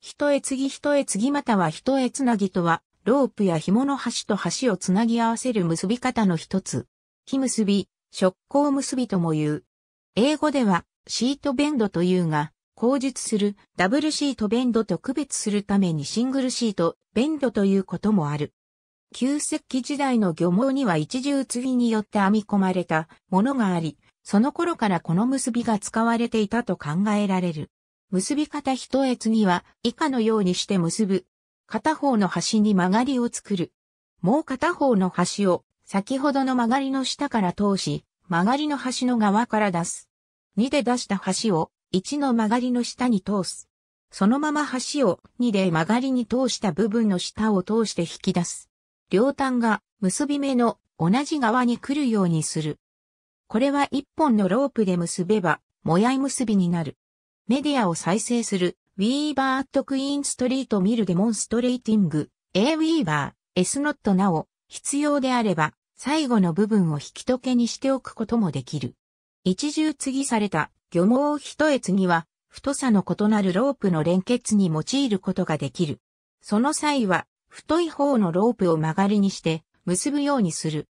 一へ次、ぎ一次、ぎまたは一へつなぎとは、ロープや紐の端と端をつなぎ合わせる結び方の一つ。木結び、触行結びとも言う。英語では、シートベンドというが、口述するダブルシートベンドと区別するためにシングルシート、ベンドということもある。旧石器時代の漁網には一重継ぎによって編み込まれたものがあり、その頃からこの結びが使われていたと考えられる。結び方一重次は以下のようにして結ぶ。片方の端に曲がりを作る。もう片方の端を先ほどの曲がりの下から通し、曲がりの端の側から出す。2で出した端を1の曲がりの下に通す。そのまま端を2で曲がりに通した部分の下を通して引き出す。両端が結び目の同じ側に来るようにする。これは1本のロープで結べば、もやい結びになる。メディアを再生する、ウィーバーアットクイーンストリートミルデモンストレーティング、A ウィーバー、S ノットなお、必要であれば、最後の部分を引き解けにしておくこともできる。一重継ぎされた漁網一重継ぎは、太さの異なるロープの連結に用いることができる。その際は、太い方のロープを曲がりにして、結ぶようにする。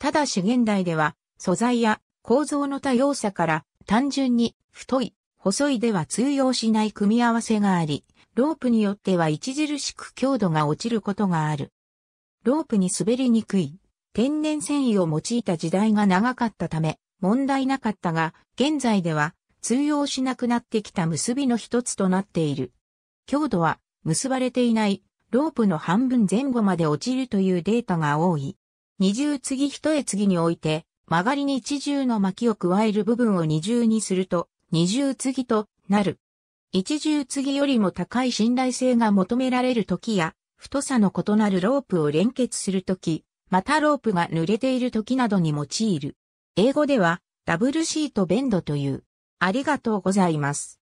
ただし現代では、素材や構造の多様さから、単純に、太い、細いでは通用しない組み合わせがあり、ロープによっては著しく強度が落ちることがある。ロープに滑りにくい、天然繊維を用いた時代が長かったため、問題なかったが、現在では通用しなくなってきた結びの一つとなっている。強度は結ばれていないロープの半分前後まで落ちるというデータが多い。二重次一重次において曲がりに一重の巻きを加える部分を二重にすると二重継ぎとなる。一重継ぎよりも高い信頼性が求められる時や、太さの異なるロープを連結するとき、またロープが濡れているときなどに用いる。英語では、ダブルシートベンドという。ありがとうございます。